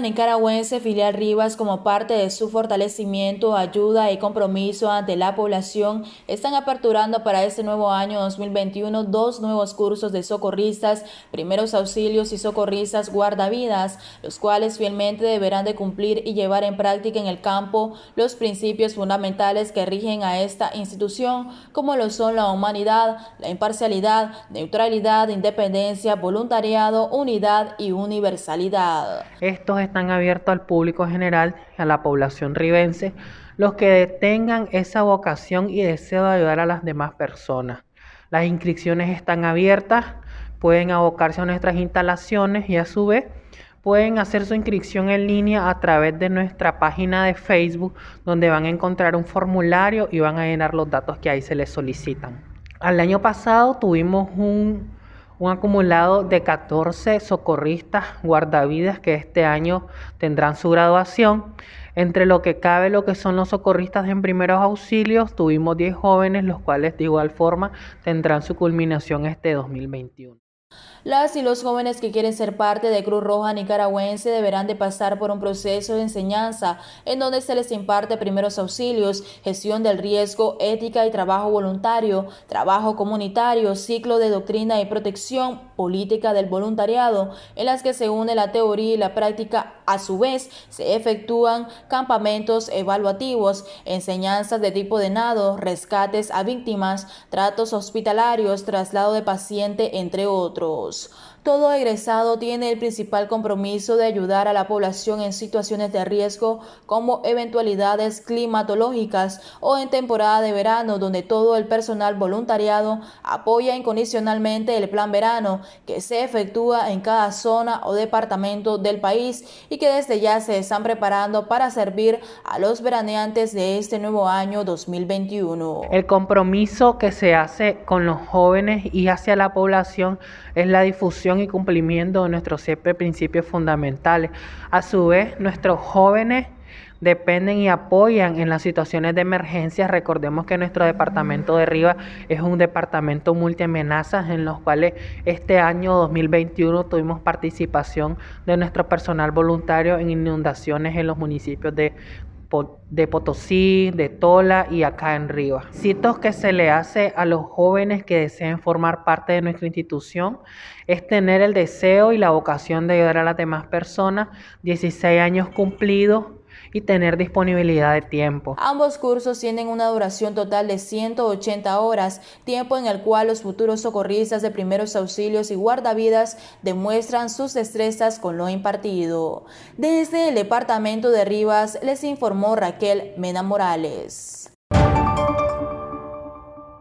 nicaragüense filial Rivas como parte de su fortalecimiento, ayuda y compromiso ante la población están aperturando para este nuevo año 2021 dos nuevos cursos de socorristas, primeros auxilios y socorristas guardavidas, los cuales fielmente deberán de cumplir y llevar en práctica en el campo los principios fundamentales que rigen a esta institución, como lo son la humanidad, la imparcialidad, neutralidad, independencia, voluntariado, unidad y universalidad. Estos están abiertos al público general, a la población ribense, los que tengan esa vocación y deseo de ayudar a las demás personas. Las inscripciones están abiertas, pueden abocarse a nuestras instalaciones y a su vez pueden hacer su inscripción en línea a través de nuestra página de Facebook, donde van a encontrar un formulario y van a llenar los datos que ahí se les solicitan. Al año pasado tuvimos un un acumulado de 14 socorristas guardavidas que este año tendrán su graduación. Entre lo que cabe lo que son los socorristas en primeros auxilios, tuvimos 10 jóvenes, los cuales de igual forma tendrán su culminación este 2021. Las y los jóvenes que quieren ser parte de Cruz Roja Nicaragüense deberán de pasar por un proceso de enseñanza en donde se les imparte primeros auxilios, gestión del riesgo, ética y trabajo voluntario, trabajo comunitario, ciclo de doctrina y protección política del voluntariado, en las que se une la teoría y la práctica. A su vez, se efectúan campamentos evaluativos, enseñanzas de tipo de nado, rescates a víctimas, tratos hospitalarios, traslado de paciente, entre otros. Todo egresado tiene el principal compromiso de ayudar a la población en situaciones de riesgo como eventualidades climatológicas o en temporada de verano, donde todo el personal voluntariado apoya incondicionalmente el plan verano que se efectúa en cada zona o departamento del país y que desde ya se están preparando para servir a los veraneantes de este nuevo año 2021. El compromiso que se hace con los jóvenes y hacia la población es la difusión y cumplimiento de nuestros siete principios fundamentales. A su vez, nuestros jóvenes dependen y apoyan en las situaciones de emergencia. Recordemos que nuestro departamento de Riva es un departamento multiamenazas en los cuales este año 2021 tuvimos participación de nuestro personal voluntario en inundaciones en los municipios de Potosí, de Tola y acá en Riva Citos que se le hace a los jóvenes que deseen formar parte de nuestra institución es tener el deseo y la vocación de ayudar a las demás personas, 16 años cumplidos, y tener disponibilidad de tiempo. Ambos cursos tienen una duración total de 180 horas, tiempo en el cual los futuros socorristas de primeros auxilios y guardavidas demuestran sus destrezas con lo impartido. Desde el departamento de Rivas les informó Raquel Mena Morales.